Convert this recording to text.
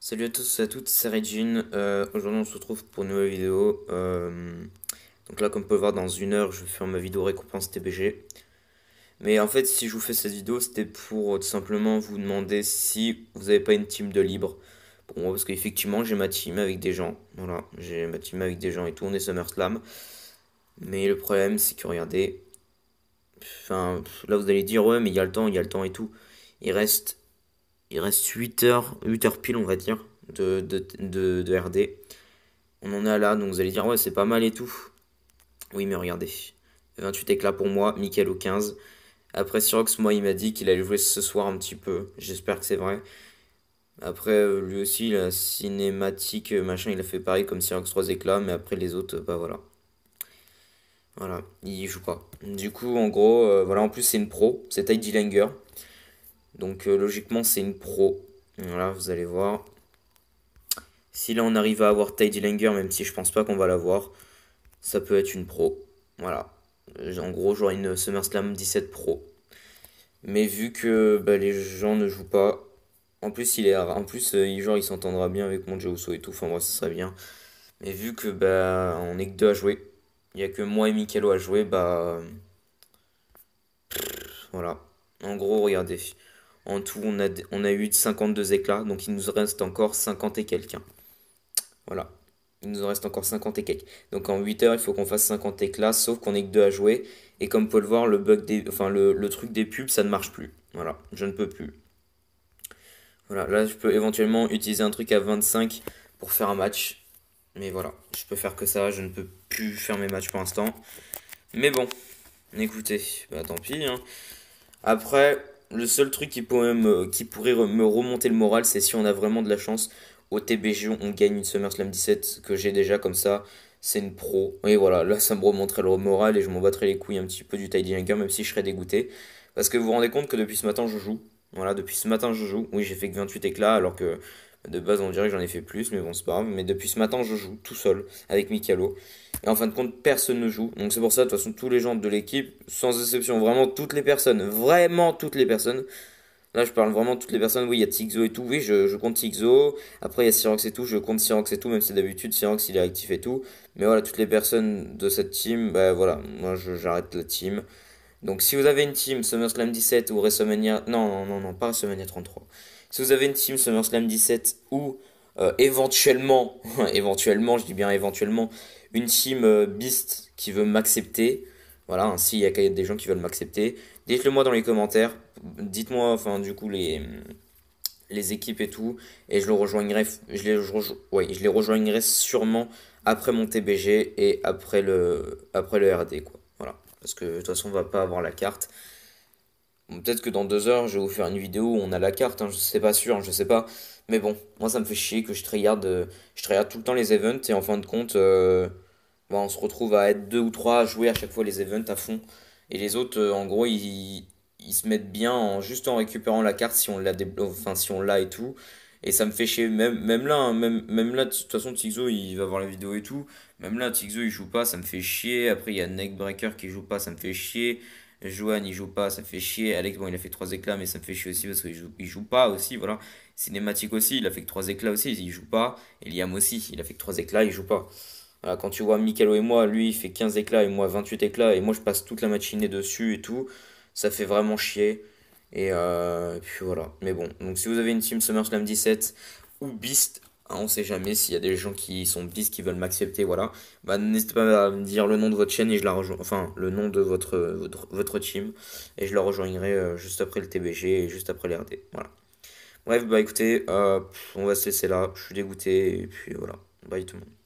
Salut à tous et à toutes, c'est Regine. Euh, aujourd'hui, on se retrouve pour une nouvelle vidéo. Euh, donc là, comme vous pouvez voir, dans une heure, je vais faire ma vidéo récompense TBG Mais en fait, si je vous fais cette vidéo, c'était pour euh, tout simplement vous demander si vous n'avez pas une team de libre parce qu'effectivement j'ai ma team avec des gens. Voilà, j'ai ma team avec des gens et tout, on est SummerSlam. Mais le problème c'est que regardez, enfin là vous allez dire ouais mais il y a le temps, il y a le temps et tout. Il reste, il reste 8 heures, 8 heures pile on va dire de, de, RD. On en a là, donc vous allez dire ouais c'est pas mal et tout. Oui mais regardez, 28 éclats pour moi, Michael au 15. Après Sirox, moi il m'a dit qu'il allait jouer ce soir un petit peu, j'espère que c'est vrai. Après, euh, lui aussi, la cinématique, euh, machin, il a fait pareil comme Cyrox 3 éclats, mais après les autres, bah voilà. Voilà, il joue pas. Du coup, en gros, euh, voilà, en plus, c'est une pro, c'est Tidy Langer. Donc, logiquement, c'est une pro. Voilà, vous allez voir. Si là, on arrive à avoir Tidy Langer, même si je pense pas qu'on va l'avoir, ça peut être une pro. Voilà. En gros, genre une SummerSlam 17 pro. Mais vu que bah, les gens ne jouent pas, en plus, il est, en plus, euh, genre, il s'entendra bien avec mon so et tout. Enfin, moi, ça serait bien. Mais vu que bah, on est que deux à jouer, il n'y a que moi et Mikelo à jouer, bah. Voilà. En gros, regardez. En tout, on a, on a eu 52 éclats, donc il nous reste encore 50 et quelques. Voilà. Il nous en reste encore 50 et quelques. Donc en 8 heures, il faut qu'on fasse 50 éclats, sauf qu'on est que deux à jouer. Et comme vous pouvez le voir, le, bug des, enfin, le truc des pubs, ça ne marche plus. Voilà, je ne peux plus. Voilà, là je peux éventuellement utiliser un truc à 25 pour faire un match. Mais voilà, je peux faire que ça, je ne peux plus faire mes matchs pour l'instant. Mais bon, écoutez, bah tant pis. Hein. Après, le seul truc qui pourrait, me, qui pourrait me remonter le moral, c'est si on a vraiment de la chance. Au TBG, on gagne une SummerSlam 17 que j'ai déjà comme ça. C'est une pro. Et voilà, là, ça me remonterait le moral et je m'en battrais les couilles un petit peu du Tidy Hanger, même si je serais dégoûté. Parce que vous vous rendez compte que depuis ce matin, je joue. Voilà, depuis ce matin, je joue. Oui, j'ai fait que 28 éclats, alors que de base, on dirait que j'en ai fait plus, mais bon, c'est pas grave. Mais depuis ce matin, je joue tout seul avec Mikalo. Et en fin de compte, personne ne joue. Donc c'est pour ça, de toute façon, tous les gens de l'équipe, sans exception, vraiment toutes les personnes, vraiment toutes les personnes. Là, je parle vraiment toutes les personnes. Oui, il y a Tixo et tout. Oui, je, compte Tixo. Après, il y a Sirox et tout. Je compte Sirox et tout, même si d'habitude, Sirox il est actif et tout. Mais voilà, toutes les personnes de cette team, bah voilà, moi j'arrête la team. Donc si vous avez une team SummerSlam 17 ou WrestleMania... Non, non, non, non, pas WrestleMania 33. Si vous avez une team SummerSlam 17 ou euh, éventuellement, éventuellement, je dis bien éventuellement, une team euh, Beast qui veut m'accepter, voilà, hein, s'il y a des gens qui veulent m'accepter, dites-le moi dans les commentaires. Dites-moi, enfin, du coup, les, les équipes et tout. Et je, le rejoindrai, je, les, je les rejoindrai sûrement après mon TBG et après le, après le RD, quoi parce que de toute façon on va pas avoir la carte. Peut-être que dans deux heures je vais vous faire une vidéo où on a la carte, Je hein, je sais pas sûr, hein, je sais pas. Mais bon, moi ça me fait chier que je tryhard, euh, je tout le temps les events et en fin de compte, euh, bah, on se retrouve à être deux ou trois à jouer à chaque fois les events à fond. Et les autres, euh, en gros, ils, se mettent bien juste en récupérant la carte si on l'a enfin, si on l'a et tout. Et ça me fait chier, même, même là, hein, même, même là, de toute façon, Tixo, il va voir la vidéo et tout. Même là, Tixo, il joue pas, ça me fait chier. Après, il y a Neckbreaker qui joue pas, ça me fait chier. Joanne il joue pas, ça me fait chier. Alex, bon, il a fait trois éclats, mais ça me fait chier aussi parce qu'il joue, il joue pas aussi, voilà. Cinématique aussi, il a fait que trois éclats aussi, il joue pas. Eliam aussi, il a fait que trois éclats, il joue pas. Voilà, quand tu vois Mikelo et moi, lui, il fait 15 éclats et moi 28 éclats, et moi, je passe toute la matinée dessus et tout, ça fait vraiment chier. Euh, et, puis voilà. Mais bon, donc si vous avez une team SummerSlam 17 ou Beast, hein, on sait jamais s'il y a des gens qui sont Beast qui veulent m'accepter, voilà. Bah, n'hésitez pas à me dire le nom de votre chaîne et je la rejoins. Enfin, le nom de votre, votre, team. Et je la rejoindrai euh, juste après le TBG et juste après l'RD. Voilà. Bref, bah écoutez, euh, on va se laisser là. Je suis dégoûté et puis voilà. Bye tout le monde.